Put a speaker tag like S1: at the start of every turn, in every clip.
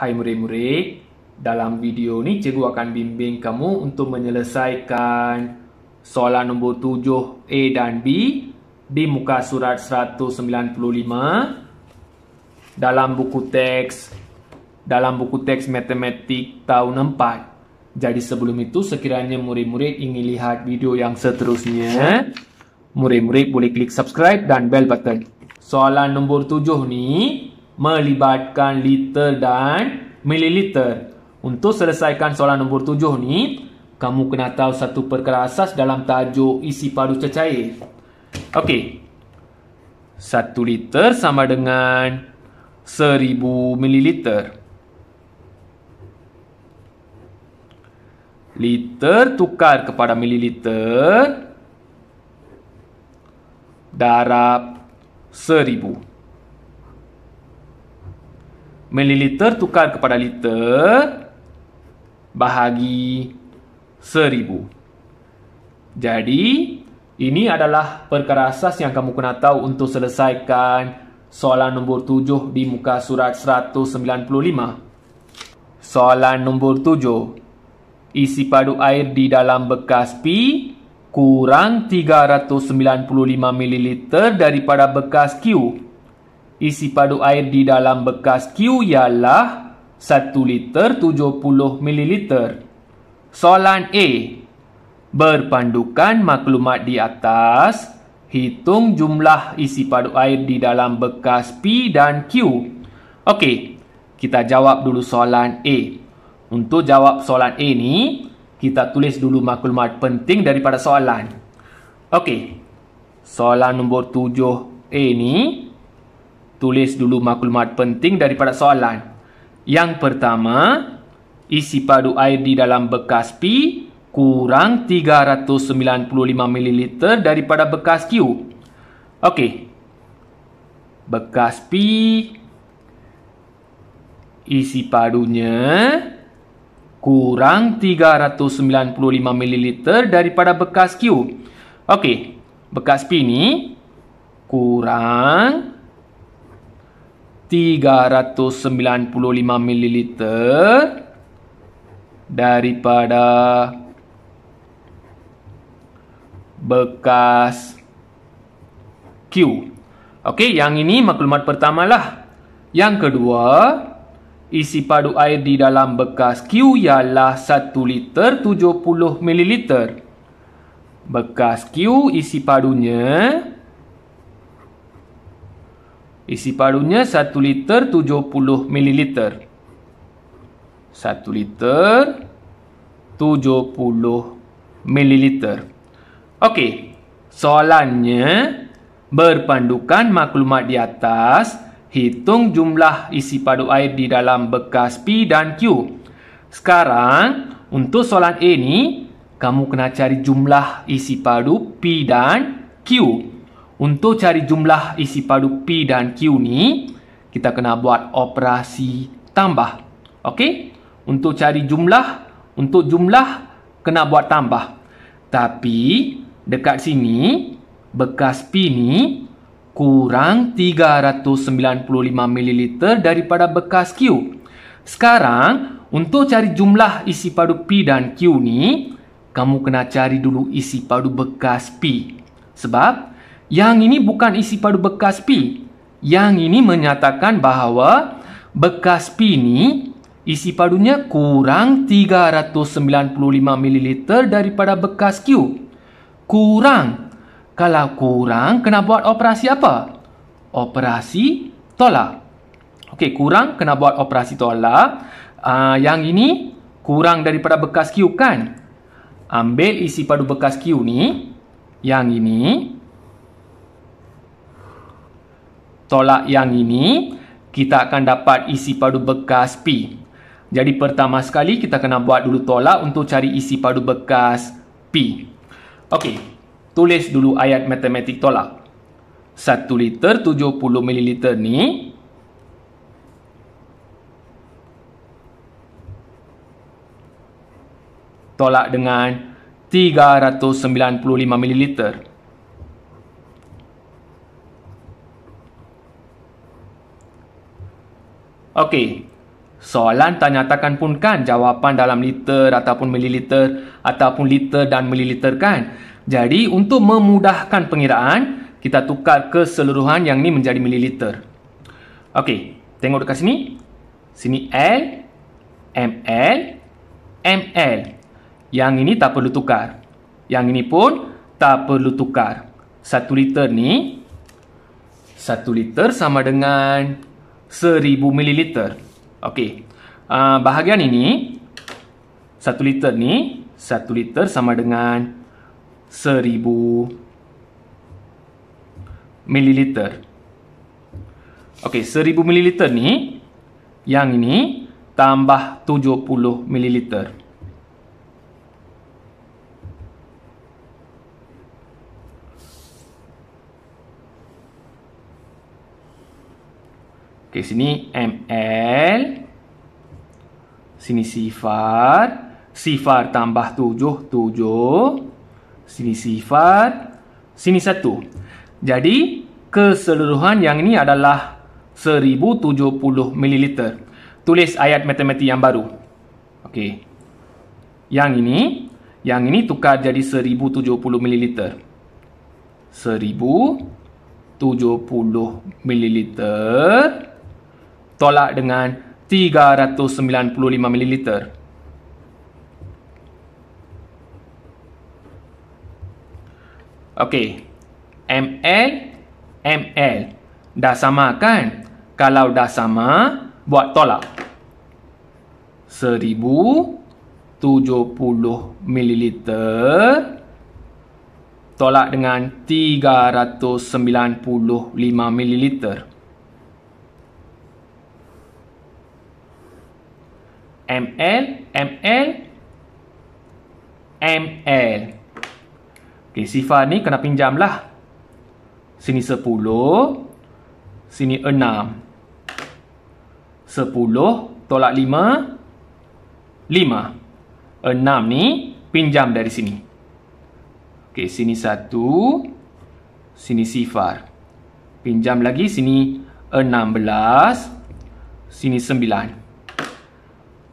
S1: Hai murid-murid, dalam video ni cikgu akan bimbing kamu untuk menyelesaikan soalan nombor 7 A dan B di muka surat 195 dalam buku teks dalam buku teks matematik tahun 4. Jadi sebelum itu sekiranya murid-murid ingin lihat video yang seterusnya, murid-murid boleh klik subscribe dan bell button. Soalan nombor 7 ni melibatkan liter dan mililiter. Untuk selesaikan soalan nombor tujuh ni, kamu kena tahu satu perkara asas dalam tajuk isi padu cecair. Okey. Satu liter sama dengan seribu mililiter. Liter tukar kepada mililiter. Darab seribu mililiter tukar kepada liter bahagi seribu. Jadi, ini adalah perkara asas yang kamu kena tahu untuk selesaikan soalan nombor tujuh di muka surat 195. Soalan nombor tujuh. Isi padu air di dalam bekas P kurang 395 ml daripada bekas Q isi padu air di dalam bekas Q ialah 1 liter 70 mililiter. Soalan A. Berpandukan maklumat di atas, hitung jumlah isi padu air di dalam bekas P dan Q. Okey, kita jawab dulu soalan A. Untuk jawab soalan A ni, kita tulis dulu maklumat penting daripada soalan. Okey, soalan nombor 7A ni, tulis dulu maklumat penting daripada soalan. Yang pertama, isi padu air di dalam bekas P kurang 395 ml daripada bekas Q. Okey. Bekas P isi padunya kurang 395 ml daripada bekas Q. Okey, bekas P ni kurang 395 395 ml daripada bekas Q. Okey, yang ini maklumat pertama lah. Yang kedua, isi padu air di dalam bekas Q ialah 1 liter 70 ml. Bekas Q isi padunya Isi parunya 1 liter 70 mililiter. 1 liter 70 mililiter. Okey, soalannya berpandukan maklumat di atas, hitung jumlah isi padu air di dalam bekas P dan Q. Sekarang, untuk soalan A ni, kamu kena cari jumlah isi padu P dan Q. Q. Untuk cari jumlah isi padu P dan Q ni, kita kena buat operasi tambah. Okey? Untuk cari jumlah, untuk jumlah, kena buat tambah. Tapi, dekat sini, bekas P ni kurang 395 ml daripada bekas Q. Sekarang, untuk cari jumlah isi padu P dan Q ni, kamu kena cari dulu isi padu bekas P. Sebab, yang ini bukan isi padu bekas P. Yang ini menyatakan bahawa bekas P ni isi padunya kurang 395 ml daripada bekas Q. Kurang. Kalau kurang, kena buat operasi apa? Operasi tolak. Okey, kurang kena buat operasi tolak. Uh, yang ini kurang daripada bekas Q kan? Ambil isi padu bekas Q ni. Yang ini tolak yang ini, kita akan dapat isi padu bekas P. Jadi pertama sekali kita kena buat dulu tolak untuk cari isi padu bekas P. Okey, tulis dulu ayat matematik tolak. 1 liter 70 ml ni tolak dengan 395 ml. Okey. Soalan tak pun kan jawapan dalam liter ataupun mililiter ataupun liter dan mililiter kan. Jadi untuk memudahkan pengiraan, kita tukar keseluruhan yang ni menjadi mililiter. Okey, tengok dekat sini. Sini L, ML, ML. Yang ini tak perlu tukar. Yang ini pun tak perlu tukar. Satu liter ni, satu liter sama dengan Seribu mililiter. Okey. Uh, bahagian ini satu liter ni satu liter sama dengan seribu mililiter. Okey, Seribu mililiter ni yang ini tambah tujuh puluh mililiter. Okey, sini ML. Sini sifar. Sifar tambah tujuh, tujuh. Sini sifar. Sini satu. Jadi, keseluruhan yang ini adalah seribu tujuh puluh mililiter. Tulis ayat matematik yang baru. Okey. Yang ini, yang ini tukar jadi seribu tujuh puluh mililiter. Seribu tujuh puluh mililiter tolak dengan 395 ml. Okey. ML ML dah sama kan? Kalau dah sama, buat tolak. 1070 ml tolak dengan 395 ml. ml ml ml okey sifar ni kena pinjam lah. sini 10 sini 6 10 tolak 5 5 6 ni pinjam dari sini okey sini 1 sini sifar pinjam lagi sini 16 sini 9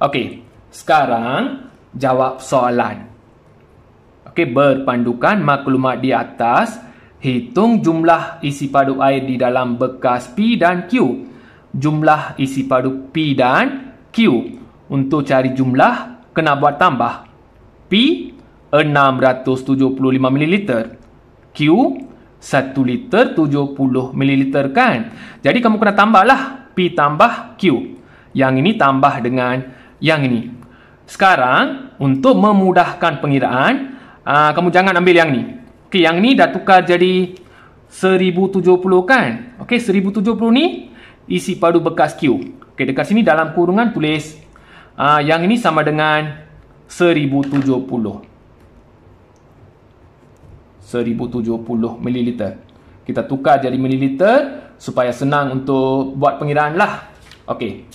S1: Okey, sekarang jawab soalan. Okey, berpandukan maklumat di atas, hitung jumlah isi padu air di dalam bekas P dan Q. Jumlah isi padu P dan Q. Untuk cari jumlah, kena buat tambah. P 675 ml. Q 1 liter 70 ml kan? Jadi kamu kena tambahlah P tambah Q. Yang ini tambah dengan yang ini. Sekarang, untuk memudahkan pengiraan, aa, ah, kamu jangan ambil yang ini. Okay, yang ini dah tukar jadi 1070 kan? Okey, 1070 ni isi padu bekas Q. Okey, dekat sini dalam kurungan tulis aa, ah, yang ini sama dengan 1070. 1070 ml. Kita tukar jadi ml supaya senang untuk buat pengiraan lah. Okey.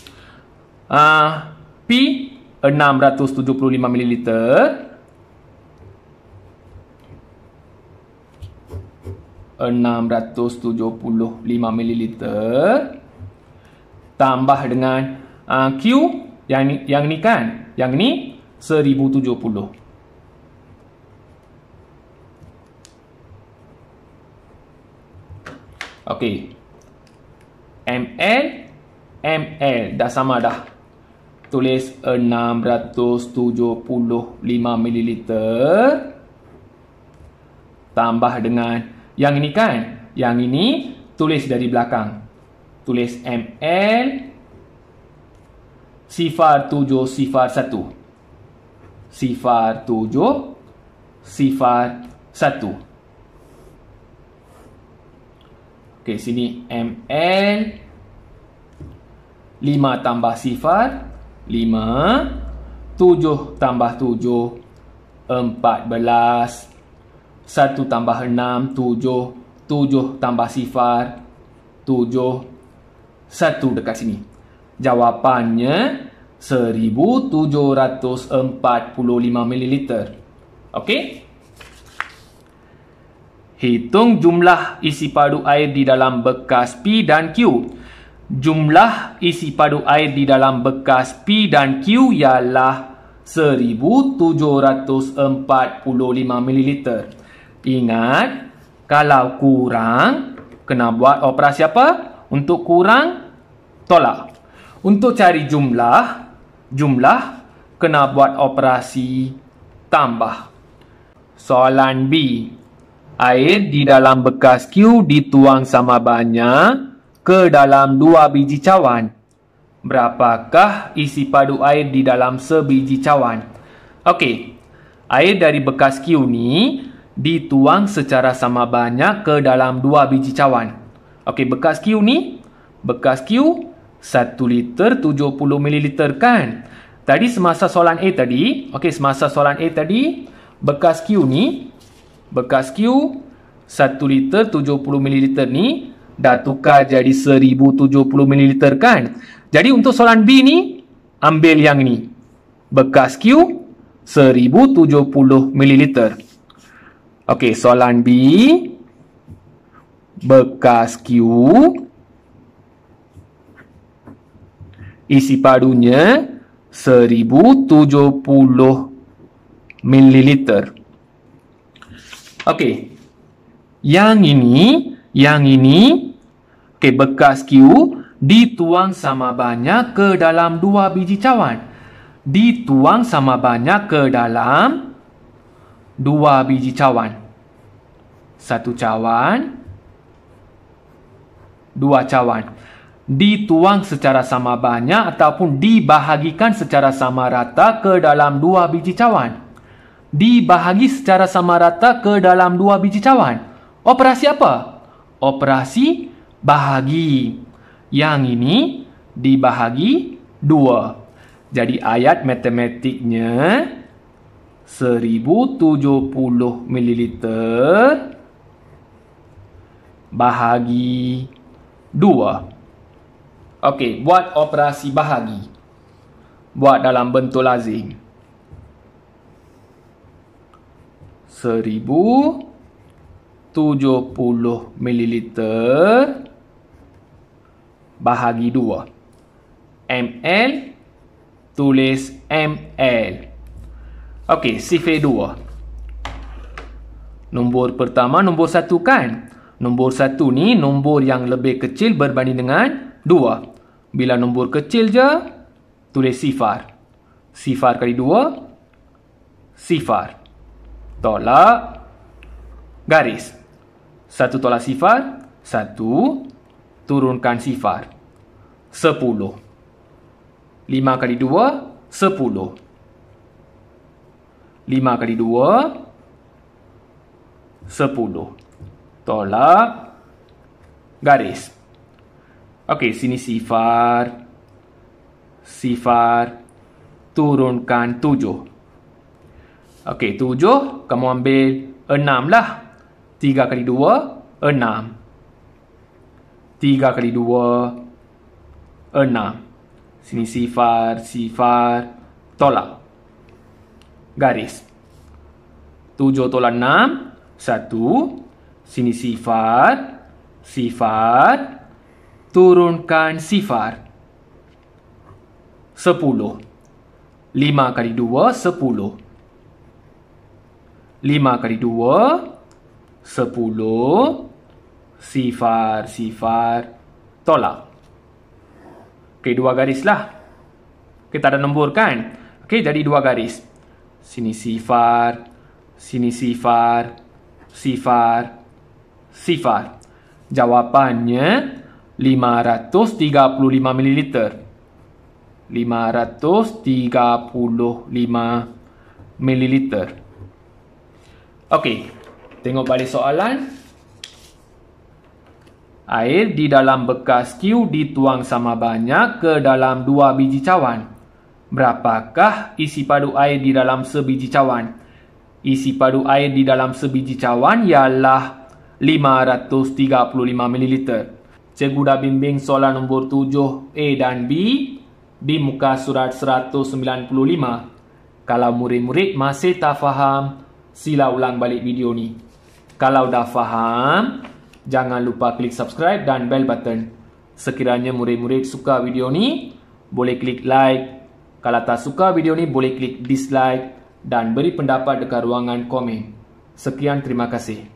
S1: Uh, ah, P 675 ml ...675 ml... ...tambah dengan uh, Q... ...yang ni, yang ni kan... ...yang ni... ...1070. Okey. ML... ...ML... ...dah sama dah tulis 675 ml tambah dengan yang ini kan yang ini tulis dari belakang tulis ml sifar 7 sifar 1 sifar 7 sifar 1 okey sini ml 5 tambah sifar Lima tujuh tambah tujuh empat belas satu tambah enam tujuh tujuh tambah sifar tujuh satu dekat sini Jawapannya seribu tujuh ratus empat puluh lima mililiter Okey Hitung jumlah isi padu air di dalam bekas P dan Q Jumlah isi padu air di dalam bekas P dan Q ialah 1745 ml. Ingat, kalau kurang, kena buat operasi apa? Untuk kurang, tolak. Untuk cari jumlah, jumlah kena buat operasi tambah. Soalan B. Air di dalam bekas Q dituang sama banyak ke dalam 2 biji cawan. Berapakah isi padu air di dalam sebiji cawan? Okey, air dari bekas Q ni dituang secara sama banyak ke dalam dua biji cawan. Okey, bekas Q ni, bekas Q 1 liter 70 ml kan? Tadi semasa soalan A tadi, okey semasa soalan A tadi, bekas Q ni, bekas Q 1 liter 70 ml ni dah tukar jadi 1070 ml kan jadi untuk soalan B ni ambil yang ni bekas Q 1070 ml ok soalan B bekas Q isi padunya 1070 ml ok yang ini yang ini Okey, bekas Q dituang sama banyak ke dalam dua biji cawan. Dituang sama banyak ke dalam dua biji cawan. Satu cawan, dua cawan. Dituang secara sama banyak ataupun dibahagikan secara sama rata ke dalam dua biji cawan. Dibahagi secara sama rata ke dalam dua biji cawan. Operasi apa? Operasi bahagi. Yang ini dibahagi dua. Jadi ayat matematiknya 1070 ml bahagi dua. Okey, buat operasi bahagi. Buat dalam bentuk lazim. 1070 mililiter bahagi 2. ML tulis ML. Okey, sifir 2. Nombor pertama, nombor 1 kan? Nombor 1 ni nombor yang lebih kecil berbanding dengan 2. Bila nombor kecil je, tulis sifar. Sifar kali 2, sifar. Tolak, garis. Satu tolak sifar, satu turunkan sifar. sepuluh lima kali dua sepuluh lima kali dua sepuluh Tolak. Garis. Okey, sini sifar. Sifar. Turunkan tujuh Okey, tujuh Kamu ambil enam lah. tiga kali dua enam tiga kali dua, enam. Sini sifar, sifar, tolak. Garis. Tujuh tolak enam, satu. Sini sifar, sifar, turunkan sifar. Sepuluh. Lima kali dua, sepuluh. Lima kali dua, sepuluh sifar, sifar, tolak. Okey, dua garis lah. Kita ada nombor kan? Okey, jadi dua garis. Sini sifar, sini sifar, sifar, sifar. Jawapannya 535 ml. 535 ml. Okey, tengok balik soalan. Air di dalam bekas Q dituang sama banyak ke dalam dua biji cawan. Berapakah isi padu air di dalam sebiji cawan? Isi padu air di dalam sebiji cawan ialah 535 ml. Cikgu dah bimbing soalan nombor 7 A dan B di muka surat 195. Kalau murid-murid masih tak faham, sila ulang balik video ni. Kalau dah faham, Jangan lupa klik subscribe dan bell button. Sekiranya murid-murid suka video ni, boleh klik like. Kalau tak suka video ni, boleh klik dislike dan beri pendapat dekat ruangan komen. Sekian terima kasih.